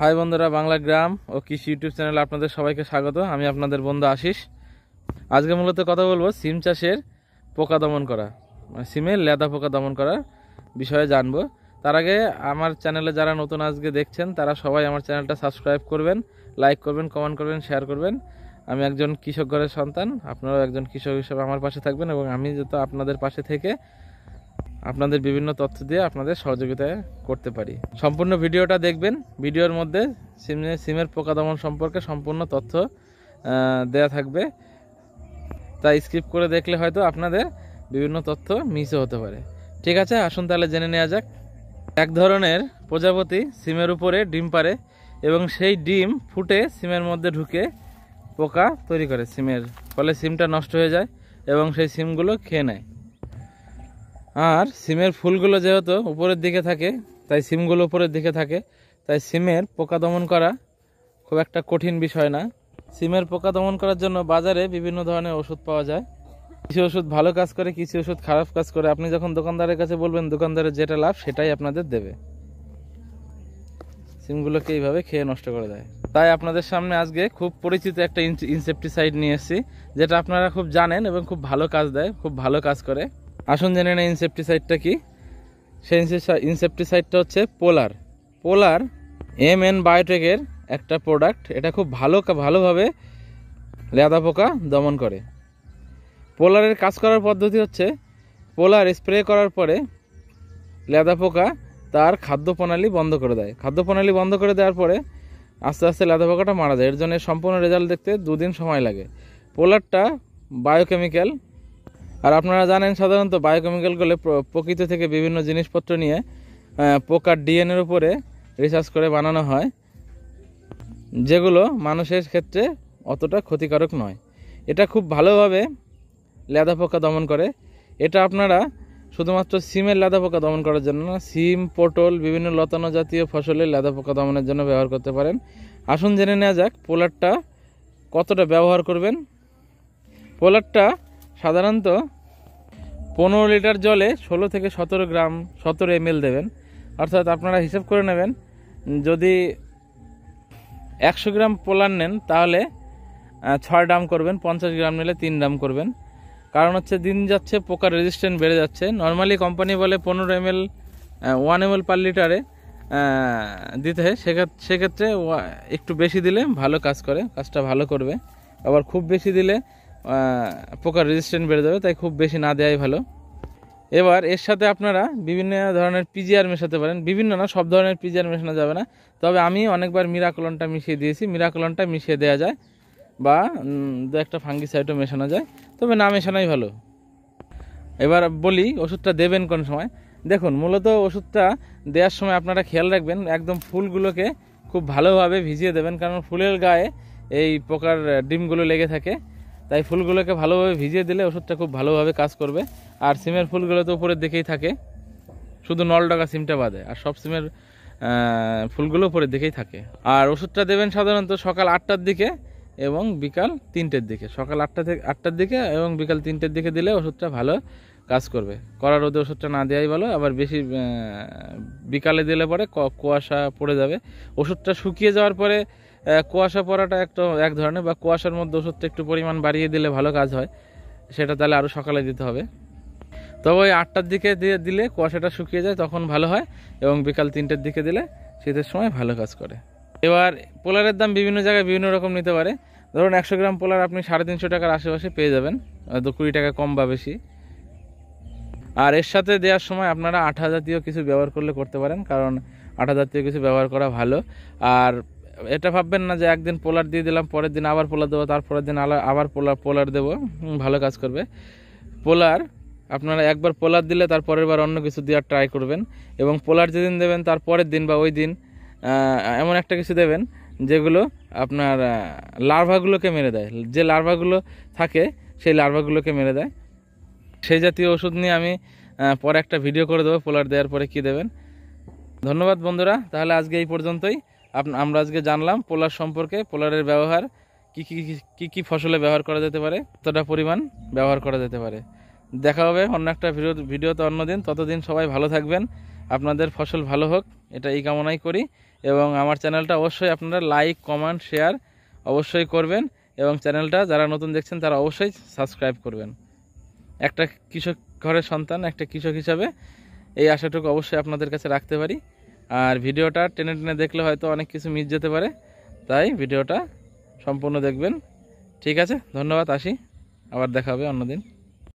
high বন্ধুরা বাংলা গ্রাম ও কৃষি YouTube চ্যানেলে আপনাদের সবাইকে স্বাগত আমি আপনাদের বন্ধু আশিস আজকে মূলত কথা বলবো সিম চাষের পোকা দমন করা মানে সিমের লেদা পোকা দমন করার বিষয়ে জানবো তার আগে আমার চ্যানেলে যারা নতুন আজকে দেখছেন তারা সবাই আমার চ্যানেলটা সাবস্ক্রাইব করবেন লাইক করবেন কমেন্ট করবেন শেয়ার করবেন আমি একজন কৃষক ঘরের সন্তান আপনারাও একজন কৃষক হিসেবে আমার পাশে থাকবেন এবং আমি যত আপনাদের পাশে থেকে আপনাদের বিভিন্ন তথ্য দিয়ে আপনাদের সহযোগিতা করতে পারি সম্পূর্ণ ভিডিওটা দেখবেন ভিডিওর মধ্যে সিমের সিমের পোকা দমন সম্পর্কে সম্পূর্ণ তথ্য দেয়া থাকবে তা স্কিপ করে দেখলে হয়তো আপনাদের বিভিন্ন তথ্য মিসও হতে পারে ঠিক আছে আসুন তাহলে জেনে নেওয়া যাক এক ধরনের প্রজাপতি সিমের উপরে ডিম পারে এবং সেই ডিম ফুটে সিমের মধ্যে ঢুকে পোকা তৈরি করে সিমের ফলে সিমটা নষ্ট হয়ে যায় এবং সেই সিমগুলো খেয়ে নেয় আর সিমের ফুলগুলো যেহেতু উপরের দিকে থাকে তাই সিমগুলো উপরের দিকে থাকে তাই সিমের পোকা দমন করা খুব একটা কঠিন বিষয় না সিমের পোকা দমন করার জন্য বাজারে বিভিন্ন ধরনের ওষুধ পাওয়া যায় কিছু ওষুধ ভালো কাজ করে কিছু ওষুধ খারাপ কাজ করে আপনি যখন দোকানদারের কাছে বলবেন দোকানদারের যেটা লাভ সেটাই আপনাদের দেবে সিমগুলোকে এইভাবে খেয়ে নষ্ট করে দেয় তাই আপনাদের সামনে আজকে খুব পরিচিত একটা ইনসেপটিসাইড নিয়ে এসেছি যেটা আপনারা খুব জানেন এবং খুব ভালো কাজ দেয় খুব ভালো কাজ করে আসুন জেনে না ইনসেপটিসাইডটা কি সেই ইনসেপটিসাইডটা হচ্ছে পোলার পোলার এম এন বায়োটেকের একটা প্রোডাক্ট এটা খুব ভালো ভালোভাবে লেদা পোকা দমন করে পোলারের কাজ করার পদ্ধতি হচ্ছে পোলার স্প্রে করার পরে লেদা পোকা তার খাদ্য প্রণালী বন্ধ করে দেয় খাদ্য প্রণালী বন্ধ করে দেওয়ার পরে আস্তে আস্তে লেদা পোকাটা মারা যায় এর জন্য সম্পূর্ণ রেজাল্ট দেখতে দুদিন সময় লাগে পোলারটা বায়োকেমিক্যাল আর আপনারা জানেন সাধারণত বায়োকেমিক্যালগুলো প্রকৃত থেকে বিভিন্ন জিনিসপত্র নিয়ে পোকার ডিএনএর উপরে রিসার্চ করে বানানো হয় যেগুলো মানুষের ক্ষেত্রে অতটা ক্ষতিকারক নয় এটা খুব ভালোভাবে লেদা পোকা দমন করে এটা আপনারা শুধুমাত্র সিমের লেদা পোকা দমন করার জন্য না সিম পটল বিভিন্ন লতানো জাতীয় ফসলের লেদা পোকা দমনের জন্য ব্যবহার করতে পারেন আসুন জেনে নেওয়া যাক পোলারটা কতটা ব্যবহার করবেন পোলারটা সাধারণত পনেরো লিটার জলে ষোলো থেকে সতেরো গ্রাম সতেরো এম দেবেন অর্থাৎ আপনারা হিসেব করে নেবেন যদি একশো গ্রাম পোলার নেন তাহলে ছয় ড্রাম করবেন পঞ্চাশ গ্রাম নিলে তিন ড্রাম করবেন কারণ হচ্ছে দিন যাচ্ছে পোকার রেজিস্ট্যান্ট বেড়ে যাচ্ছে নর্মালি কোম্পানি বলে পনেরো M L one M L per লিটারে দিতে হয় সেক্ষেত্রে একটু বেশি দিলে ভালো কাজ করে কাজটা ভালো করবে আবার খুব বেশি দিলে পোকার রেজিস্ট্যান্ট বেড়ে যাবে তাই খুব বেশি না দেওয়াই ভালো এবার এর সাথে আপনারা বিভিন্ন ধরনের পিজিআর মেশাতে পারেন বিভিন্ন না সব ধরনের পিজিআর মেশানো যাবে না তবে আমি অনেকবার মিরাকলনটা মিশিয়ে দিয়েছি মিরাকলনটা মিশিয়ে দেওয়া যায় বা দু একটা ফাঙ্গি সাইডও মেশানো যায় তবে না মেশানোই ভালো এবার বলি ওষুধটা দেবেন কোন সময় দেখুন মূলত ওষুধটা দেওয়ার সময় আপনারা খেয়াল রাখবেন একদম ফুলগুলোকে খুব ভালোভাবে ভিজিয়ে দেবেন কারণ ফুলের গায়ে এই পোকার ডিমগুলো লেগে থাকে তাই ফুলগুলোকে ভালোভাবে ভিজিয়ে দিলে ওষুধটা খুব ভালোভাবে কাজ করবে আর সিমের ফুলগুলো তো উপরের দেখেই থাকে শুধু ডাকা সিমটা বাদে আর সব সিমের ফুলগুলো উপরের দেখেই থাকে আর ওষুধটা দেবেন সাধারণত সকাল আটটার দিকে এবং বিকাল তিনটের দিকে সকাল আটটা থেকে আটটার দিকে এবং বিকাল তিনটের দিকে দিলে ওষুধটা ভালো কাজ করবে কড়া রোদে ওষুধটা না দেওয়াই ভালো আবার বেশি বিকালে দিলে পরে কুয়াশা পড়ে যাবে ওষুধটা শুকিয়ে যাওয়ার পরে কুয়াশা পড়াটা একটা এক ধরনের বা কুয়াশার মধ্যে ওষুধটা একটু পরিমাণ বাড়িয়ে দিলে ভালো কাজ হয় সেটা তাহলে আরও সকালে দিতে হবে তবে ওই আটটার দিকে দিয়ে দিলে কুয়াশাটা শুকিয়ে যায় তখন ভালো হয় এবং বিকাল তিনটের দিকে দিলে শীতের সময় ভালো কাজ করে এবার পোলারের দাম বিভিন্ন জায়গায় বিভিন্ন রকম নিতে পারে ধরুন একশো গ্রাম পোলার আপনি সাড়ে তিনশো টাকার আশেপাশে পেয়ে যাবেন দু কুড়ি টাকা কম বা বেশি আর এর সাথে দেওয়ার সময় আপনারা আঠা জাতীয় কিছু ব্যবহার করলে করতে পারেন কারণ আঠা জাতীয় কিছু ব্যবহার করা ভালো আর এটা ভাববেন না যে একদিন পোলার দিয়ে দিলাম পরের দিন আবার পোলার দেবো তারপরের দিন আবার পোলার পোলার দেবো ভালো কাজ করবে পোলার আপনারা একবার পোলার দিলে তার পরের বার অন্য কিছু দেওয়ার ট্রাই করবেন এবং পোলার যেদিন দেবেন তার পরের দিন বা ওই দিন এমন একটা কিছু দেবেন যেগুলো আপনার লার্ভাগুলোকে মেরে দেয় যে লার্ভাগুলো থাকে সেই লার্ভাগুলোকে মেরে দেয় সেই জাতীয় ওষুধ নিয়ে আমি পরে একটা ভিডিও করে দেবো পোলার দেওয়ার পরে কি দেবেন ধন্যবাদ বন্ধুরা তাহলে আজকে এই পর্যন্তই আমরা আজকে জানলাম পোলার সম্পর্কে পোলারের ব্যবহার কী কী কী কী ফসলে ব্যবহার করা যেতে পারে কতটা পরিমাণ ব্যবহার করা যেতে পারে দেখা হবে অন্য একটা ভিডিও ভিডিওতে অন্যদিন ততদিন সবাই ভালো থাকবেন আপনাদের ফসল ভালো হোক এটা এই কামনাই করি এবং আমার চ্যানেলটা অবশ্যই আপনারা লাইক কমেন্ট শেয়ার অবশ্যই করবেন এবং চ্যানেলটা যারা নতুন দেখছেন তারা অবশ্যই সাবস্ক্রাইব করবেন একটা কৃষক ঘরের সন্তান একটা কৃষক হিসাবে এই আশাটুকু অবশ্যই আপনাদের কাছে রাখতে পারি আর ভিডিওটা টেনে টেনে দেখলে হয়তো অনেক কিছু মিস যেতে পারে তাই ভিডিওটা সম্পূর্ণ দেখবেন ঠিক আছে ধন্যবাদ আসি আবার দেখা হবে অন্যদিন